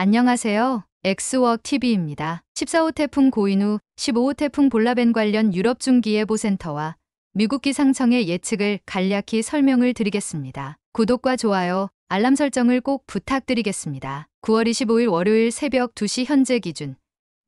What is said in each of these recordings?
안녕하세요. 엑스워크 TV입니다. 14호 태풍 고인 후 15호 태풍 볼라벤 관련 유럽 중기예보센터와 미국 기상청의 예측을 간략히 설명을 드리겠습니다. 구독과 좋아요, 알람 설정을 꼭 부탁드리겠습니다. 9월 25일 월요일 새벽 2시 현재 기준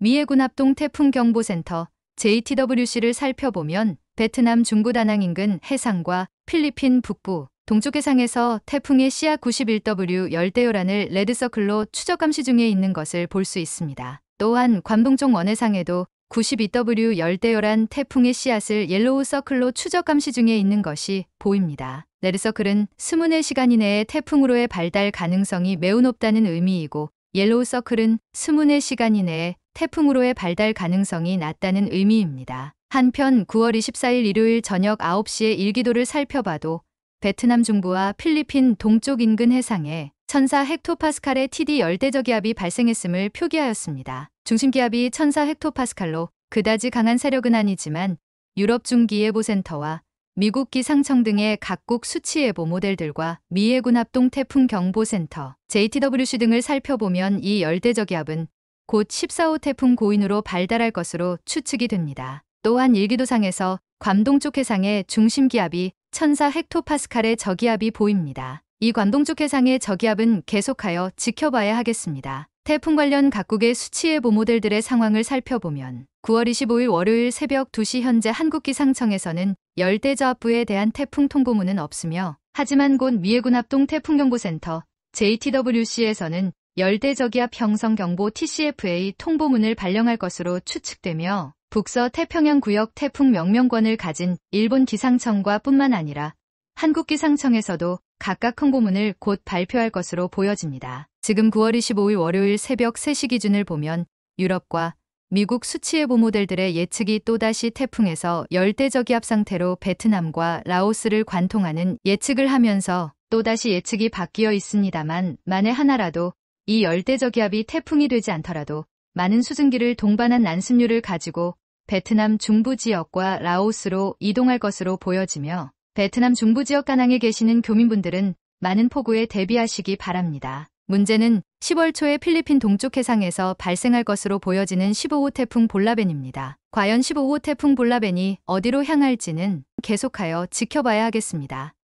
미해군 합동 태풍 경보센터 JTWC를 살펴보면 베트남 중부 다낭 인근 해상과 필리핀 북부, 동쪽 해상에서 태풍의 시야 91W 열대요란을 레드서클로 추적 감시 중에 있는 것을 볼 수 있습니다. 또한 관동쪽 원해상에도 92W 열대요란 태풍의 씨앗을 옐로우 서클로 추적 감시 중에 있는 것이 보입니다. 레드서클은 24시간 이내에 태풍으로의 발달 가능성이 매우 높다는 의미이고 옐로우 서클은 24시간 이내에 태풍으로의 발달 가능성이 낮다는 의미입니다. 한편 9월 24일 일요일 저녁 9시에 일기도를 살펴봐도 베트남 중부와 필리핀 동쪽 인근 해상에 천사 헥토파스칼의 TD 열대저기압이 발생했음을 표기하였습니다. 중심기압이 천사 헥토파스칼로 그다지 강한 세력은 아니지만 유럽 중기예보센터와 미국 기상청 등의 각국 수치예보 모델들과 미해군 합동 태풍 경보센터 JTWC 등을 살펴보면 이 열대저기압은 곧 14호 태풍 고인으로 발달할 것으로 추측이 됩니다. 또한 일기도상에서 관동쪽 해상의 중심기압이 천사 헥토파스칼의 저기압이 보입니다. 이 관동쪽 해상의 저기압은 계속하여 지켜봐야 하겠습니다. 태풍 관련 각국의 수치예보 모델들의 상황을 살펴보면 9월 25일 월요일 새벽 2시 현재 한국기상청에서는 열대저압부에 대한 태풍 통보문은 없으며 하지만 곧 미해군 합동 태풍경보센터 JTWC에서는 열대저기압 형성경보 TCFA 통보문을 발령할 것으로 추측되며 북서 태평양 구역 태풍 명명권을 가진 일본 기상청과 뿐만 아니라 한국 기상청에서도 각각 홍보문을 곧 발표할 것으로 보여집니다. 지금 9월 25일 월요일 새벽 3시 기준을 보면 유럽과 미국 수치예보 모델들의 예측이 또다시 태풍에서 열대저기압 상태로 베트남과 라오스를 관통하는 예측을 하면서 또다시 예측이 바뀌어 있습니다만 만에 하나라도 이 열대저기압이 태풍이 되지 않더라도 많은 수증기를 동반한 난습률을 가지고 베트남 중부 지역과 라오스로 이동할 것으로 보여지며 베트남 중부 지역 가낭에 계시는 교민분들은 많은 폭우에 대비하시기 바랍니다. 문제는 10월 초에 필리핀 동쪽 해상에서 발생할 것으로 보여지는 15호 태풍 볼라벤입니다. 과연 15호 태풍 볼라벤이 어디로 향할지는 계속하여 지켜봐야 하겠습니다.